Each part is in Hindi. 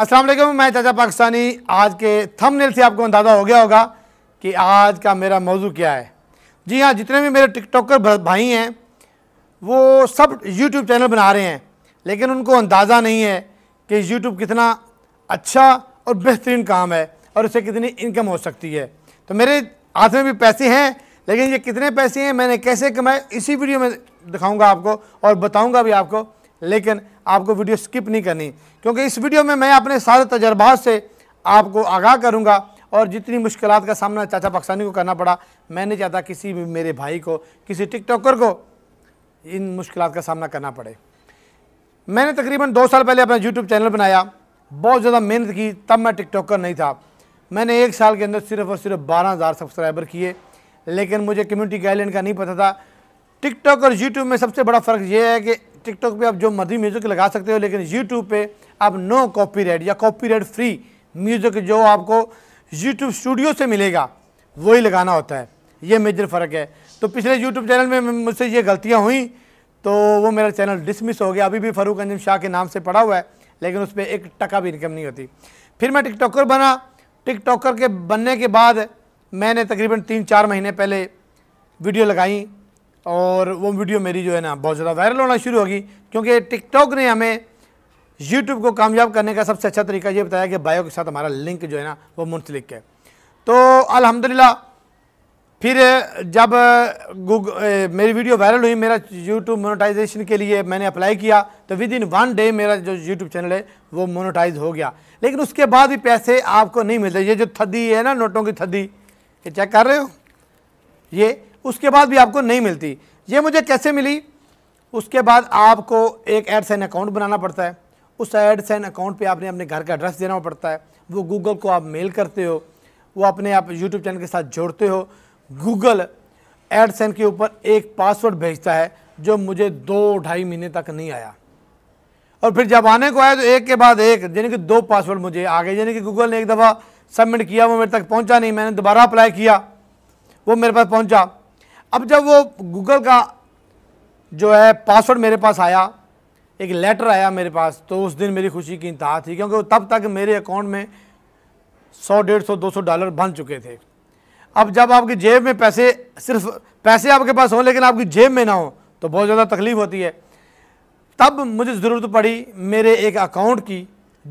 अस्सलाम वालेकुम मैं चाचा पाकिस्तानी आज के थंबनेल से आपको अंदाज़ा हो गया होगा कि आज का मेरा मौजू क्या है जी हाँ जितने भी मेरे टिकटॉकर भाई हैं वो सब यूट्यूब चैनल बना रहे हैं लेकिन उनको अंदाज़ा नहीं है कि यूट्यूब कितना अच्छा और बेहतरीन काम है और उससे कितनी इनकम हो सकती है तो मेरे हाथ में भी पैसे हैं लेकिन ये कितने पैसे हैं मैंने कैसे कमाए इसी वीडियो में दिखाऊँगा आपको और बताऊँगा भी आपको लेकिन आपको वीडियो स्किप नहीं करनी क्योंकि इस वीडियो में मैं अपने सारे तजर्बात से आपको आगाह करूंगा और जितनी मुश्किल का सामना चाचा पाकिस्तानी को करना पड़ा मैं नहीं चाहता किसी भी मेरे भाई को किसी टिकटॉकर को इन मुश्किल का सामना करना पड़े मैंने तकरीबन दो साल पहले अपना यूट्यूब चैनल बनाया बहुत ज़्यादा मेहनत की तब मैं टिकटॉकर नहीं था मैंने एक साल के अंदर सिर्फ और सिर्फ बारह हज़ार सब्सक्राइबर किए लेकिन मुझे कम्युनिटी गाइडलाइन का नहीं पता था टिकटॉक और यूट्यूब में सबसे बड़ा फ़र्क यह है कि टिकटॉक पे आप जो मर्जी म्यूज़िक लगा सकते हो लेकिन यूट्यूब पे आप नो कॉपीराइट या कॉपीराइट फ्री म्यूज़िक जो आपको यूट्यूब स्टूडियो से मिलेगा वही लगाना होता है ये मेजर फ़र्क है तो पिछले यूट्यूब चैनल में मुझसे ये गलतियाँ हुई तो वो मेरा चैनल डिसमिस हो गया अभी भी फ़ारूक अंजम शाह के नाम से पड़ा हुआ है लेकिन उस पर एक टका भी इनकम नहीं होती फिर मैं टिकटॉकर बना टिकटॉकर के बनने के बाद मैंने तकरीबन तीन चार महीने पहले वीडियो लगाई और वो वीडियो मेरी जो है ना बहुत ज़्यादा वायरल होना शुरू होगी क्योंकि टिकटॉक ने हमें यूट्यूब को कामयाब करने का सबसे अच्छा तरीका ये बताया कि बायो के साथ हमारा लिंक जो है ना वो मुंसलिक है तो अलहमदिल्ला फिर जब गूग मेरी वीडियो वायरल हुई मेरा यूट्यूब मोनोटाइजेशन के लिए मैंने अप्लाई किया तो विद इन वन डे मेरा जो यूट्यूब चैनल है वो मोनोटाइज हो गया लेकिन उसके बाद भी पैसे आपको नहीं मिलते ये जो थदी है ना नोटों की थदी ये चेक कर रहे हो ये उसके बाद भी आपको नहीं मिलती ये मुझे कैसे मिली उसके बाद आपको एक एडसेन अकाउंट बनाना पड़ता है उस एडसेन अकाउंट पे आपने अपने घर का एड्रेस देना पड़ता है वो गूगल को आप मेल करते हो वो अपने आप यूट्यूब चैनल के साथ जोड़ते हो गूगल सैन के ऊपर एक पासवर्ड भेजता है जो मुझे दो ढाई महीने तक नहीं आया और फिर जब आने को आया तो एक के बाद एक यानी कि दो पासवर्ड मुझे आ गए यानी कि गूगल ने एक दफ़ा सबमिट किया वो मेरे तक पहुंचा नहीं मैंने दोबारा अप्लाई किया वो मेरे पास पहुंचा अब जब वो गूगल का जो है पासवर्ड मेरे पास आया एक लेटर आया मेरे पास तो उस दिन मेरी खुशी की इंतहा थी क्योंकि तब तक मेरे अकाउंट में सौ डेढ़ सौ दो सौ डॉलर बन चुके थे अब जब आपकी जेब में पैसे सिर्फ पैसे आपके पास हों लेकिन आपकी जेब में ना हो तो बहुत ज़्यादा तकलीफ़ होती है तब मुझे ज़रूरत पड़ी मेरे एक अकाउंट की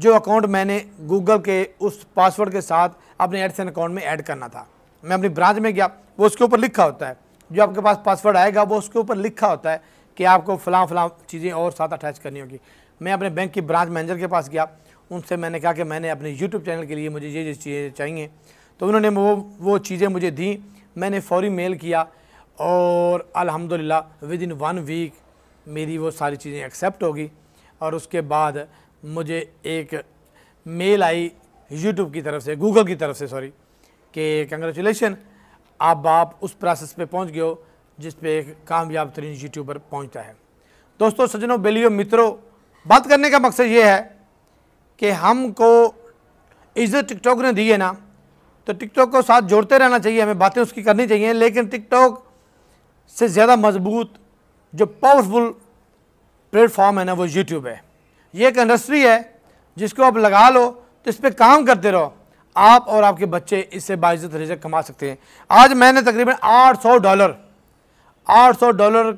जो अकाउंट मैंने गूगल के उस पासवर्ड के साथ अपने एडसन अकाउंट में ऐड करना था मैं अपनी ब्रांच में गया वो उसके ऊपर लिखा होता है जो आपके पास पासवर्ड आएगा वो उसके ऊपर लिखा होता है कि आपको फ़लाँ फ़लाँ चीज़ें और साथ अटैच करनी होगी मैं अपने बैंक की ब्रांच मैनेजर के पास गया उनसे मैंने कहा कि मैंने अपने यूट्यूब चैनल के लिए मुझे ये ये चीज़ें चाहिए तो उन्होंने वो वो चीज़ें मुझे दी मैंने फौरी मेल किया और अल्हम्दुलिल्लाह विद इन वन वीक मेरी वो सारी चीज़ें एक्सेप्ट होगी और उसके बाद मुझे एक मेल आई यूट्यूब की तरफ से गूगल की तरफ से सॉरी कि कंग्रेचुलेशन अब आप उस प्रोसेस पे पहुंच गए हो जिस पे एक कामयाब तरीन यूट्यूबर पहुंचता है दोस्तों सजनों बेलियो मित्रों बात करने का मकसद ये है कि हमको इज्जत टिकटॉक ने दी है ना तो टिकटॉक को साथ जोड़ते रहना चाहिए हमें बातें उसकी करनी चाहिए लेकिन टिकटॉक से ज़्यादा मजबूत जो पावरफुल प्लेटफॉर्म है ना वो यूट्यूब है ये एक इंडस्ट्री है जिसको आप लगा लो तो इस पर काम करते रहो आप और आपके बच्चे इससे बाइज्जत रिजक कमा सकते हैं आज मैंने तकरीबन 800 डॉलर 800 डॉलर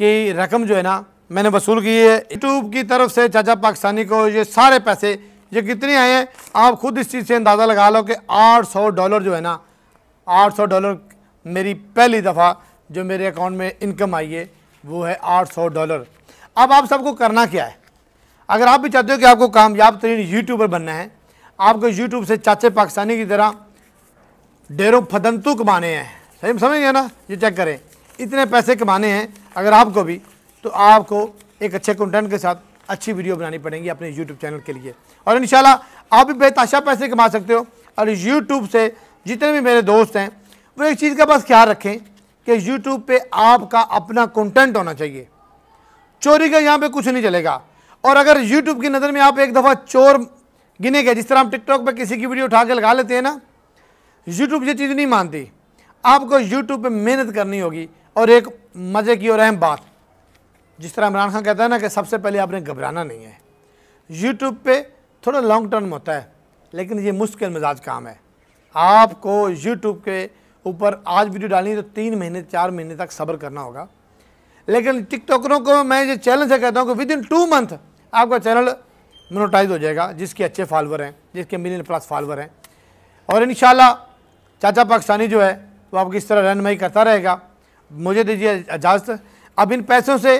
की रकम जो है ना मैंने वसूल की है यूट्यूब की तरफ से चाचा पाकिस्तानी को ये सारे पैसे ये कितने आए हैं आप खुद इस चीज़ से अंदाज़ा लगा लो कि 800 डॉलर जो है ना 800 डॉलर मेरी पहली दफ़ा जो मेरे अकाउंट में इनकम आई है वो है सौ डॉलर अब आप सबको करना क्या है अगर आप भी चाहते हो कि आपको कामयाब तरीन यूट्यूबर बनना है आपको यूट्यूब से चाचे पाकिस्तानी की तरह डेरों फदंतु कमाने हैं सही समझ गए ना ये चेक करें इतने पैसे कमाने हैं अगर आपको भी तो आपको एक अच्छे कंटेंट के साथ अच्छी वीडियो बनानी पड़ेगी अपने यूट्यूब चैनल के लिए और इन आप भी बेताशा पैसे कमा सकते हो और यूट्यूब से जितने भी मेरे दोस्त हैं वो एक चीज़ का बस ख्याल रखें कि यूट्यूब पर आपका अपना कंटेंट होना चाहिए चोरी का यहाँ पर कुछ नहीं चलेगा और अगर यूट्यूब की नज़र में आप एक दफ़ा चोर गिने गए जिस तरह हम टिकटॉक पर किसी की वीडियो उठा के लगा लेते हैं ना यूट्यूब ये चीज़ नहीं मानती आपको यूट्यूब पर मेहनत करनी होगी और एक मज़े की और अहम बात जिस तरह इमरान खान कहता है ना कि सबसे पहले आपने घबराना नहीं है यूट्यूब पर थोड़ा लॉन्ग टर्म होता है लेकिन ये मुश्किल मिजाज काम है आपको यूट्यूब के ऊपर आज वीडियो डालनी तो तीन महीने चार महीने तक सब्र करना होगा लेकिन टिकटॉकरों को मैं ये चैलेंज है कहता हूँ कि विद इन टू मंथ आपका चैनल मोनोटाइज हो जाएगा जिसके अच्छे फॉलोअर हैं जिसके मिलियन प्लस फॉलोअर हैं और इन चाचा पाकिस्तानी जो है वो आपकी इस तरह रहनमई करता रहेगा मुझे दीजिए इजाज़त अब इन पैसों से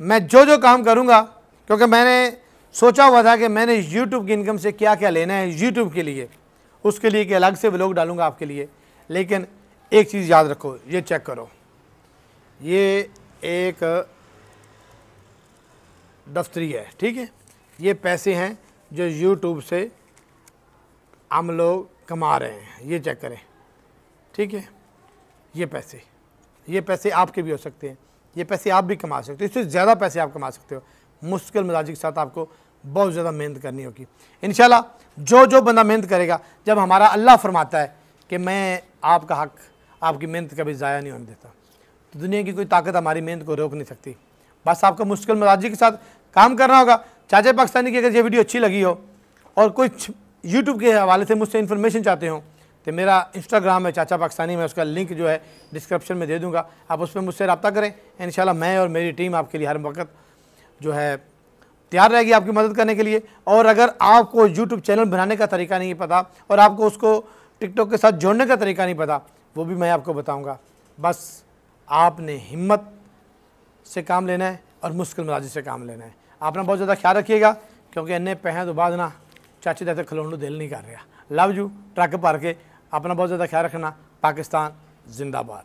मैं जो जो काम करूँगा क्योंकि मैंने सोचा हुआ था कि मैंने यूट्यूब की इनकम से क्या क्या लेना है यूट्यूब के लिए उसके लिए कि अलग से ब्लॉग डालूंगा आपके लिए लेकिन एक चीज़ याद रखो ये चेक करो ये एक दफ्तरी है ठीक है ये पैसे हैं जो यूट्यूब से हम लोग कमा रहे हैं ये चेक करें ठीक है ये पैसे ये पैसे आपके भी हो सकते हैं ये पैसे आप भी कमा सकते हो इससे ज़्यादा पैसे आप कमा सकते हो मुश्किल मिजाजी के साथ आपको बहुत ज़्यादा मेहनत करनी होगी इन जो जो बंदा मेहनत करेगा जब हमारा अल्लाह फरमाता है कि मैं आपका हक आपकी मेहनत कभी ज़ाया नहीं होने देता तो दुनिया की कोई ताकत हमारी मेहनत को रोक नहीं सकती बस आपको मुश्किल मजाजी के साथ काम करना होगा चाचा पाकिस्तानी की अगर ये वीडियो अच्छी लगी हो और कुछ यूट्यूब के हवाले से मुझसे इन्फॉर्मेशन चाहते हो तो मेरा इंस्टाग्राम है चाचा पाकिस्तानी मैं उसका लिंक जो है डिस्क्रिप्शन में दे दूँगा आप उस पर मुझसे रब्ता करें इन मैं और मेरी टीम आपके लिए हर वक्त जो है तैयार रहेगी आपकी मदद करने के लिए और अगर आपको यूट्यूब चैनल बनाने का तरीका नहीं पता और आपको उसको टिकटॉक के साथ जोड़ने का तरीका नहीं पता वो भी मैं आपको बताऊँगा बस आपने हिम्मत से काम लेना है और मुश्किल मराजी से काम लेना है ਆਪਣਾ ਬਹੁਤ ਜ਼ਿਆਦਾ ਖਿਆਲ ਰੱਖੀਏਗਾ ਕਿਉਂਕਿ ਇੰਨੇ ਪੈਸਿਆਂ ਤੋਂ ਬਾਅਦ ਨਾ ਚਾਚੇ ਦਾ ਤੇ ਖਲੋਣ ਨੂੰ ਦਿਲ ਨਹੀਂ ਕਰ ਰਿਹਾ ਲਵ ਯੂ ਟਰੱਕ ਭਰ ਕੇ ਆਪਣਾ ਬਹੁਤ ਜ਼ਿਆਦਾ ਖਿਆਲ ਰੱਖਣਾ ਪਾਕਿਸਤਾਨ ਜ਼ਿੰਦਾਬਾਦ